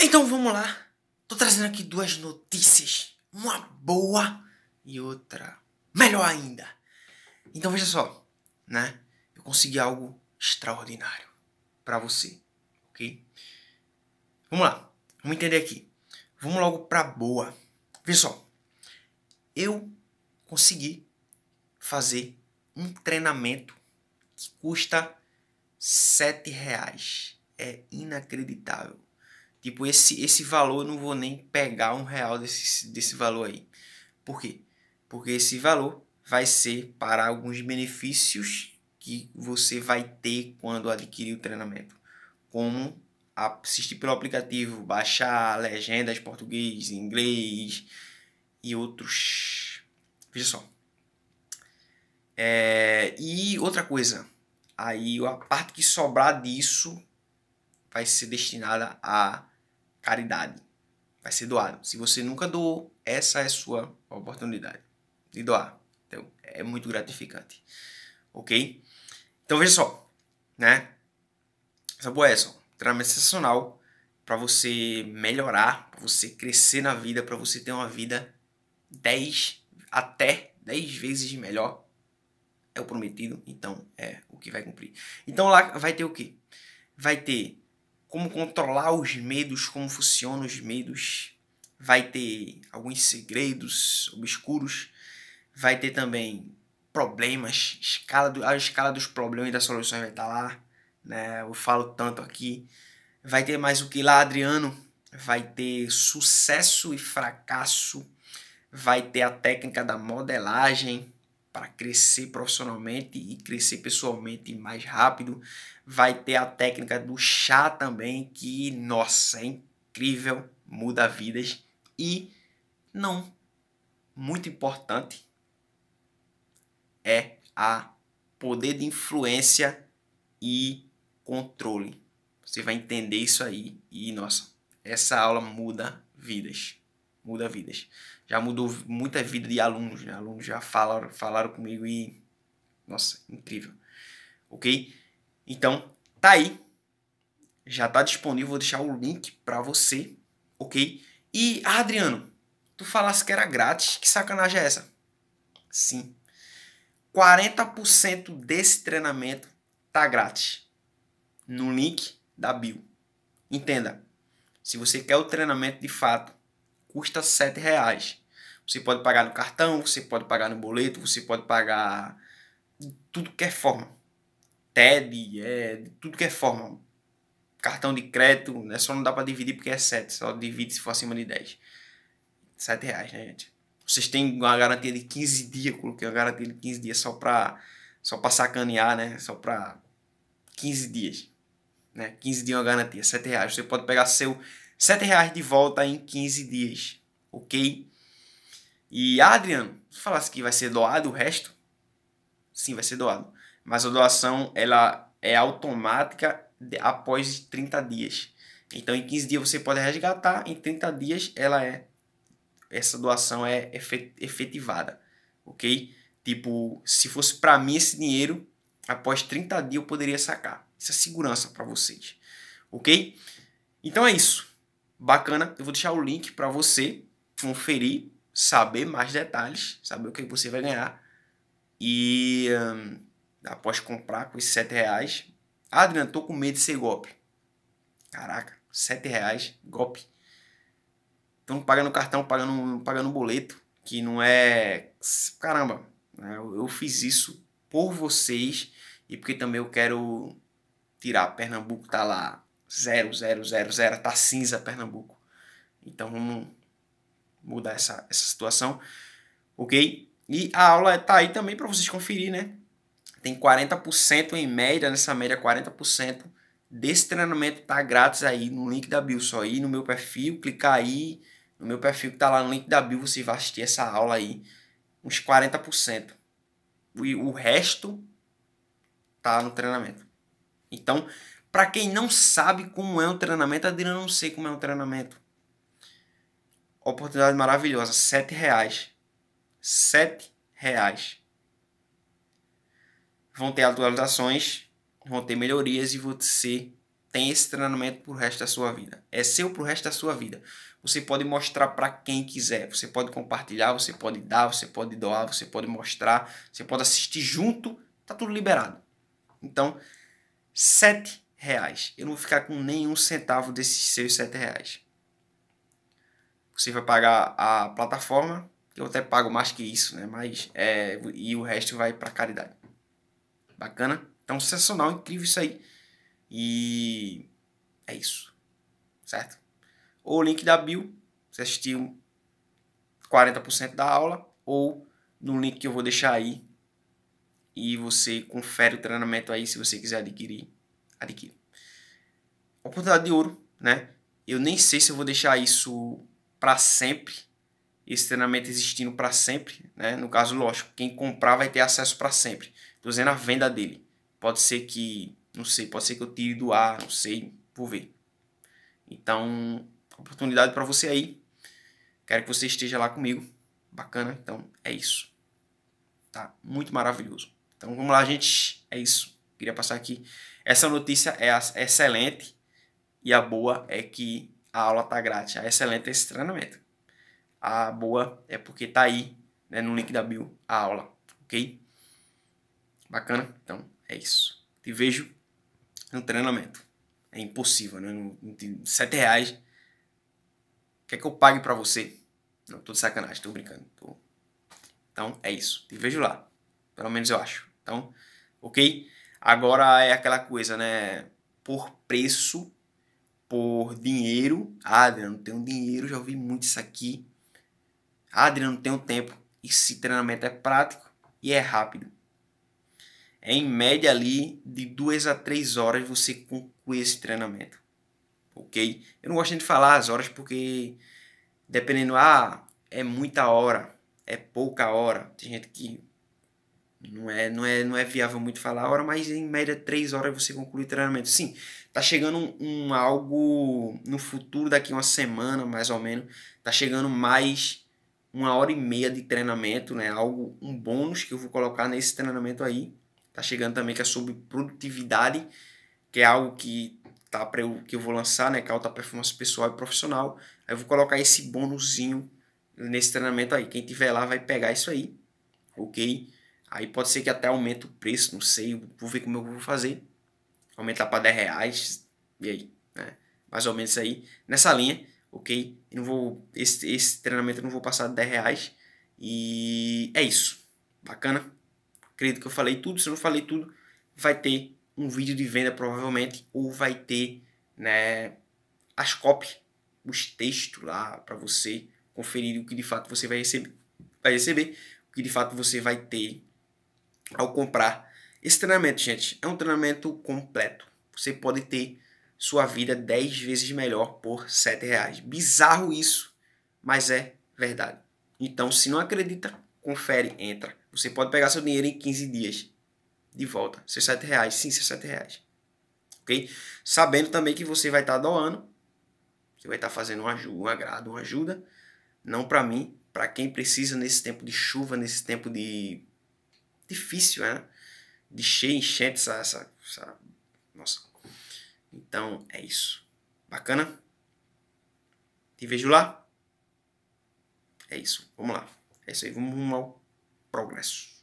Então vamos lá. Tô trazendo aqui duas notícias. Uma boa e outra melhor ainda. Então veja só, né? Eu consegui algo extraordinário para você, ok? Vamos lá. Vamos entender aqui. Vamos logo pra boa. Veja só. Eu consegui fazer um treinamento que custa 7 reais. É inacreditável Tipo, esse, esse valor eu não vou nem pegar um real desse, desse valor aí. Por quê? Porque esse valor vai ser para alguns benefícios que você vai ter quando adquirir o treinamento. Como assistir pelo aplicativo, baixar legendas português, inglês e outros. Veja só. É, e outra coisa, aí a parte que sobrar disso vai ser destinada a caridade. Vai ser doado. Se você nunca doou, essa é sua oportunidade de doar. Então, é muito gratificante. Ok? Então, veja só, né? Essa boa é só. Trama sensacional para você melhorar, para você crescer na vida, para você ter uma vida 10 até 10 vezes melhor. É o prometido, então é o que vai cumprir. Então lá vai ter o quê? Vai ter como controlar os medos, como funcionam os medos. Vai ter alguns segredos obscuros, vai ter também problemas, escala do, a escala dos problemas e das soluções vai estar tá lá, né? Eu falo tanto aqui. Vai ter mais o que lá, Adriano? Vai ter sucesso e fracasso, vai ter a técnica da modelagem, para crescer profissionalmente e crescer pessoalmente mais rápido. Vai ter a técnica do chá também, que, nossa, é incrível, muda vidas. E não, muito importante, é a poder de influência e controle. Você vai entender isso aí e nossa, essa aula muda vidas muda vidas. Já mudou muita vida de alunos, né? alunos já falaram, falaram comigo e. Nossa, incrível. Ok? Então, tá aí. Já tá disponível, vou deixar o link para você, ok? E, ah, Adriano, tu falasse que era grátis, que sacanagem é essa? Sim. 40% desse treinamento tá grátis. No link da bio. Entenda. Se você quer o treinamento de fato, custa 7 Você pode pagar no cartão, você pode pagar no boleto, você pode pagar de tudo que é forma. TED, é, de tudo que é forma. Cartão de crédito, né? só não dá para dividir porque é 7, só divide se for acima de 10. 7 né, gente? Vocês têm uma garantia de 15 dias, coloquei uma garantia de 15 dias só para só pra sacanear, né? Só para 15 dias. Né? 15 dias é uma garantia, 7 Você pode pegar seu R$ reais de volta em 15 dias, ok? E Adrian, falasse que vai ser doado o resto? Sim, vai ser doado. Mas a doação ela é automática após 30 dias. Então, em 15 dias você pode resgatar, em 30 dias ela é essa doação é efetivada, ok? Tipo, se fosse para mim esse dinheiro, após 30 dias eu poderia sacar. Isso é segurança para vocês, ok? Então é isso bacana. Eu vou deixar o link para você conferir, saber mais detalhes, saber o que você vai ganhar. E após comprar com esses 7 reais. Adriano, tô com medo de ser golpe. Caraca, 7 reais, golpe. Então paga no cartão, pagando paga no boleto, que não é. Caramba, né, eu fiz isso por vocês e porque também eu quero tirar. Pernambuco tá lá Zero, zero, zero, zero. Tá cinza Pernambuco. Então vamos mudar essa, essa situação, ok? E a aula tá aí também para vocês conferir, né? Tem 40% em média, nessa média 40% desse treinamento tá grátis aí no link da bio. Só ir no meu perfil, clicar aí no meu perfil que tá lá no link da bio, você vai assistir essa aula aí. Uns 40%. E o resto tá no treinamento. Então, para quem não sabe como é um treinamento, Adriano, não sei como é um treinamento. Oportunidade maravilhosa, sete reais. Sete reais. Vão ter atualizações, vão ter melhorias e você tem esse treinamento pro resto da sua vida. É seu pro resto da sua vida. Você pode mostrar para quem quiser. Você pode compartilhar, você pode dar, você pode doar, você pode mostrar, você pode assistir junto. Tá tudo liberado. Então, sete reais. Eu não vou ficar com nenhum centavo desses seus 7 reais. Você vai pagar a plataforma, que eu até pago mais que isso, né? Mas é, e o resto vai para caridade. Bacana? Então, sensacional, incrível isso aí. E é isso. Certo? Ou o link da bio, você assistiu 40% da aula, ou no link que eu vou deixar aí. E você confere o treinamento aí se você quiser adquirir adquira. Oportunidade de ouro, né? Eu nem sei se eu vou deixar isso para sempre, esse treinamento existindo para sempre, né? No caso, lógico, quem comprar vai ter acesso para sempre. Tô dizendo a venda dele. Pode ser que, não sei, pode ser que eu tire do ar, não sei, vou ver. Então, oportunidade para você aí. Quero que você esteja lá comigo. Bacana, então é isso. Tá muito maravilhoso. Então vamos lá, gente. É isso. Queria passar aqui. Essa notícia é, é excelente e a boa é que a aula tá grátis. A excelente é esse treinamento. A boa é porque tá aí, né, no link da bio, a aula, ok? Bacana? Então, é isso. Te vejo no treinamento. É impossível, né? sete reais. Quer é que eu pague para você? Não, tô de sacanagem, tô brincando. Tô... Então, é isso. Te vejo lá. Pelo menos eu acho. Então, ok? Agora é aquela coisa, né? Por preço, por dinheiro. Ah, Adriano, não tenho dinheiro, já ouvi muito isso aqui. Ah, Adriano, não tenho tempo. Esse treinamento é prático e é rápido. É em média ali de duas a três horas você conclui esse treinamento. Ok? Eu não gosto de falar as horas porque dependendo, ah, é muita hora, é pouca hora. Tem gente que não é, não é, não é viável muito falar a hora, mas em média três horas você conclui o treinamento. Sim, tá chegando um, um, algo no futuro, daqui uma semana mais ou menos, tá chegando mais uma hora e meia de treinamento, né? Algo, um bônus que eu vou colocar nesse treinamento aí. Tá chegando também que é sobre produtividade, que é algo que tá para eu que eu vou lançar, né, que é alta performance pessoal e profissional. Aí eu vou colocar esse bônusinho nesse treinamento aí. Quem tiver lá vai pegar isso aí. OK? Aí pode ser que até aumente o preço, não sei, vou ver como eu vou fazer. Aumentar para 10 reais, e aí, né? Mais ou menos aí, nessa linha, ok? Eu não vou, esse, esse treinamento eu não vou passar de 10 reais. E é isso, bacana? Acredito que eu falei tudo, se eu não falei tudo, vai ter um vídeo de venda provavelmente, ou vai ter, né, as cópias, os textos lá para você conferir o que de fato você vai receber, vai receber, o que de fato você vai ter ao comprar esse treinamento, gente. É um treinamento completo. Você pode ter sua vida 10 vezes melhor por R$ reais Bizarro isso, mas é verdade. Então, se não acredita, confere, entra. Você pode pegar seu dinheiro em 15 dias de volta. Seus R$ sim, seus R$ Ok? Sabendo também que você vai estar tá doando, você vai estar tá fazendo um, ajuda um agrado, uma ajuda. Não para mim, para quem precisa nesse tempo de chuva, nesse tempo de difícil, né? De cheio, enchente, essa, essa, essa. Nossa. Então é isso. Bacana? Te vejo lá. É isso. Vamos lá. É isso aí. Vamos ao progresso.